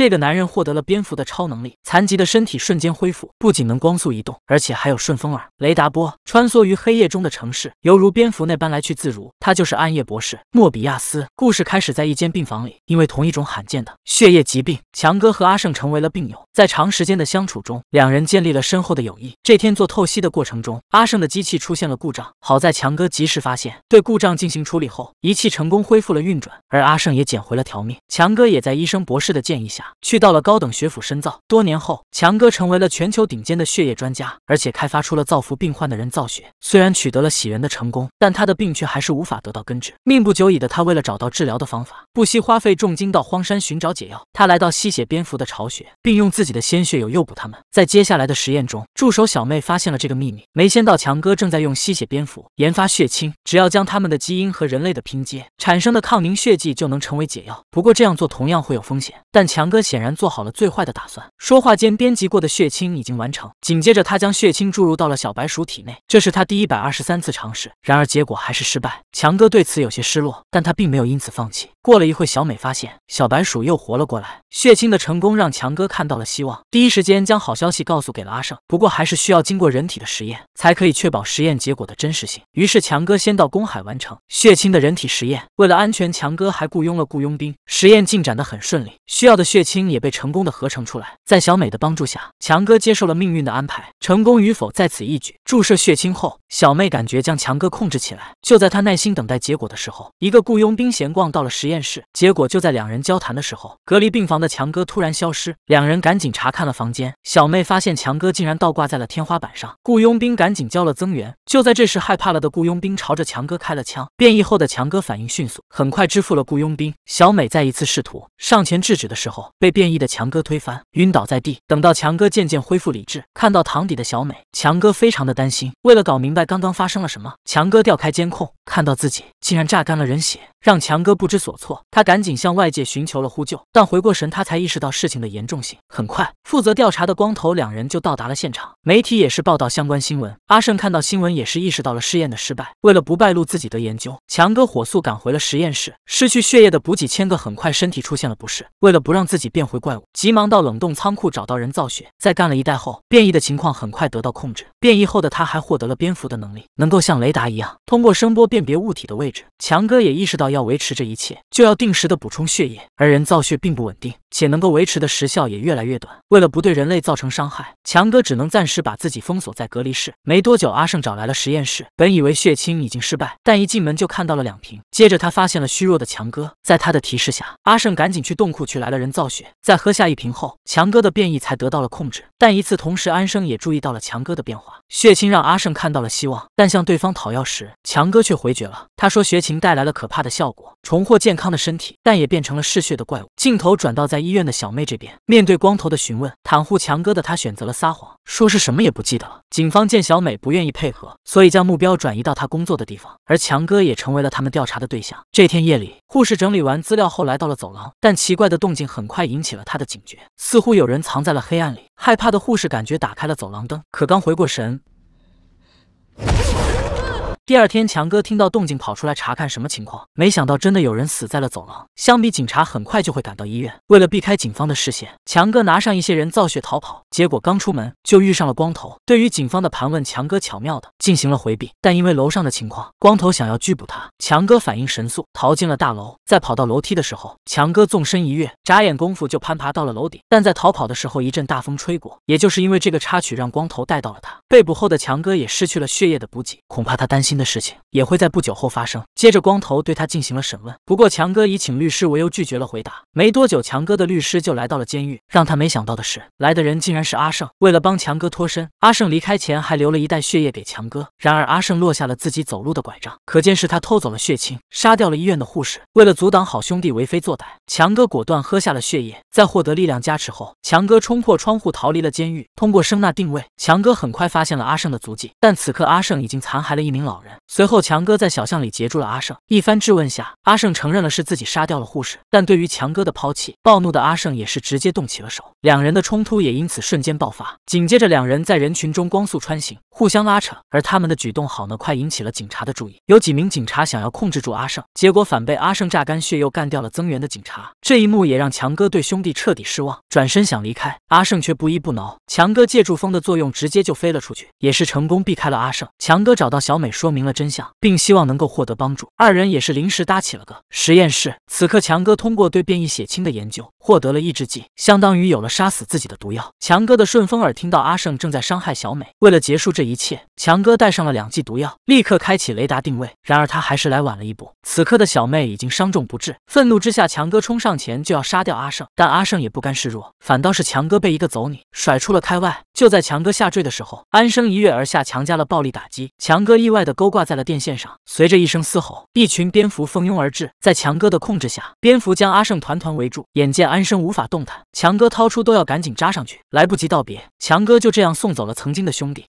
这个男人获得了蝙蝠的超能力，残疾的身体瞬间恢复，不仅能光速移动，而且还有顺风耳、雷达波，穿梭于黑夜中的城市，犹如蝙蝠那般来去自如。他就是暗夜博士莫比亚斯。故事开始在一间病房里，因为同一种罕见的血液疾病，强哥和阿胜成为了病友。在长时间的相处中，两人建立了深厚的友谊。这天做透析的过程中，阿胜的机器出现了故障，好在强哥及时发现，对故障进行处理后，仪器成功恢复了运转，而阿胜也捡回了条命。强哥也在医生博士的建议下。去到了高等学府深造，多年后，强哥成为了全球顶尖的血液专家，而且开发出了造福病患的人造血。虽然取得了喜人的成功，但他的病却还是无法得到根治。命不久矣的他，为了找到治疗的方法，不惜花费重金到荒山寻找解药。他来到吸血蝙蝠的巢穴，并用自己的鲜血有诱捕他们。在接下来的实验中，助手小妹发现了这个秘密，没先到强哥正在用吸血蝙蝠研发血清，只要将他们的基因和人类的拼接，产生的抗凝血剂就能成为解药。不过这样做同样会有风险，但强哥。显然做好了最坏的打算。说话间，编辑过的血清已经完成。紧接着，他将血清注入到了小白鼠体内。这是他第一百二十三次尝试，然而结果还是失败。强哥对此有些失落，但他并没有因此放弃。过了一会，小美发现小白鼠又活了过来。血清的成功让强哥看到了希望，第一时间将好消息告诉给了阿胜。不过，还是需要经过人体的实验，才可以确保实验结果的真实性。于是，强哥先到公海完成血清的人体实验。为了安全，强哥还雇佣了雇佣兵。实验进展得很顺利，需要的血清也被成功的合成出来。在小美的帮助下，强哥接受了命运的安排。成功与否，在此一举。注射血清后，小妹感觉将强哥控制起来。就在她耐心等待结果的时候，一个雇佣兵闲逛到了实。验。验室。结果就在两人交谈的时候，隔离病房的强哥突然消失，两人赶紧查看了房间，小妹发现强哥竟然倒挂在了天花板上，雇佣兵赶紧叫了增援。就在这时，害怕了的雇佣兵朝着强哥开了枪，变异后的强哥反应迅速，很快支付了雇佣兵。小美再一次试图上前制止的时候，被变异的强哥推翻，晕倒在地。等到强哥渐渐恢复理智，看到堂底的小美，强哥非常的担心。为了搞明白刚刚发生了什么，强哥调开监控，看到自己竟然榨干了人血。让强哥不知所措，他赶紧向外界寻求了呼救，但回过神，他才意识到事情的严重性。很快，负责调查的光头两人就到达了现场，媒体也是报道相关新闻。阿胜看到新闻，也是意识到了试验的失败。为了不败露自己的研究，强哥火速赶回了实验室。失去血液的补给，千个很快身体出现了不适。为了不让自己变回怪物，急忙到冷冻仓库找到人造血，在干了一袋后，变异的情况很快得到控制。变异后的他还获得了蝙蝠的能力，能够像雷达一样通过声波辨别物体的位置。强哥也意识到。要维持这一切，就要定时的补充血液，而人造血并不稳定。且能够维持的时效也越来越短。为了不对人类造成伤害，强哥只能暂时把自己封锁在隔离室。没多久，阿胜找来了实验室。本以为血清已经失败，但一进门就看到了两瓶。接着他发现了虚弱的强哥。在他的提示下，阿胜赶紧去洞库取来了人造血。在喝下一瓶后，强哥的变异才得到了控制。但一次同时，安生也注意到了强哥的变化。血清让阿胜看到了希望，但向对方讨要时，强哥却回绝了。他说血清带来了可怕的效果，重获健康的身体，但也变成了嗜血的怪物。镜头转到在。医院的小妹这边面对光头的询问，袒护强哥的他选择了撒谎，说是什么也不记得了。警方见小美不愿意配合，所以将目标转移到她工作的地方，而强哥也成为了他们调查的对象。这天夜里，护士整理完资料后，来到了走廊，但奇怪的动静很快引起了他的警觉，似乎有人藏在了黑暗里。害怕的护士感觉打开了走廊灯，可刚回过神。第二天，强哥听到动静跑出来查看什么情况，没想到真的有人死在了走廊。相比警察，很快就会赶到医院。为了避开警方的视线，强哥拿上一些人造血逃跑。结果刚出门就遇上了光头。对于警方的盘问，强哥巧妙的进行了回避。但因为楼上的情况，光头想要拘捕他，强哥反应神速，逃进了大楼。在跑到楼梯的时候，强哥纵身一跃，眨眼功夫就攀爬到了楼顶。但在逃跑的时候，一阵大风吹过，也就是因为这个插曲，让光头带到了他。被捕后的强哥也失去了血液的补给，恐怕他担心。的事情也会在不久后发生。接着，光头对他进行了审问，不过强哥以请律师为由拒绝了回答。没多久，强哥的律师就来到了监狱。让他没想到的是，来的人竟然是阿胜。为了帮强哥脱身，阿胜离开前还留了一袋血液给强哥。然而，阿胜落下了自己走路的拐杖，可见是他偷走了血清，杀掉了医院的护士。为了阻挡好兄弟为非作歹，强哥果断喝下了血液。在获得力量加持后，强哥冲破窗户逃离了监狱。通过声纳定位，强哥很快发现了阿胜的足迹。但此刻，阿胜已经残害了一名老人。随后，强哥在小巷里截住了阿胜。一番质问下，阿胜承认了是自己杀掉了护士。但对于强哥的抛弃，暴怒的阿胜也是直接动起了手，两人的冲突也因此瞬间爆发。紧接着，两人在人群中光速穿行，互相拉扯。而他们的举动好呢快引起了警察的注意，有几名警察想要控制住阿胜，结果反被阿胜榨干血又干掉了增援的警察。这一幕也让强哥对兄弟彻底失望，转身想离开，阿胜却不依不挠。强哥借助风的作用直接就飞了出去，也是成功避开了阿胜。强哥找到小美说。明了真相，并希望能够获得帮助。二人也是临时搭起了个实验室。此刻，强哥通过对变异血清的研究，获得了抑制剂，相当于有了杀死自己的毒药。强哥的顺风耳听到阿胜正在伤害小美，为了结束这一切，强哥带上了两剂毒药，立刻开启雷达定位。然而他还是来晚了一步。此刻的小妹已经伤重不治，愤怒之下，强哥冲上前就要杀掉阿胜，但阿胜也不甘示弱，反倒是强哥被一个走你甩出了开外。就在强哥下坠的时候，安生一跃而下，强加了暴力打击。强哥意外的。都挂在了电线上。随着一声嘶吼，一群蝙蝠蜂拥而至。在强哥的控制下，蝙蝠将阿胜团团围住。眼见安生无法动弹，强哥掏出都要赶紧扎上去，来不及道别，强哥就这样送走了曾经的兄弟。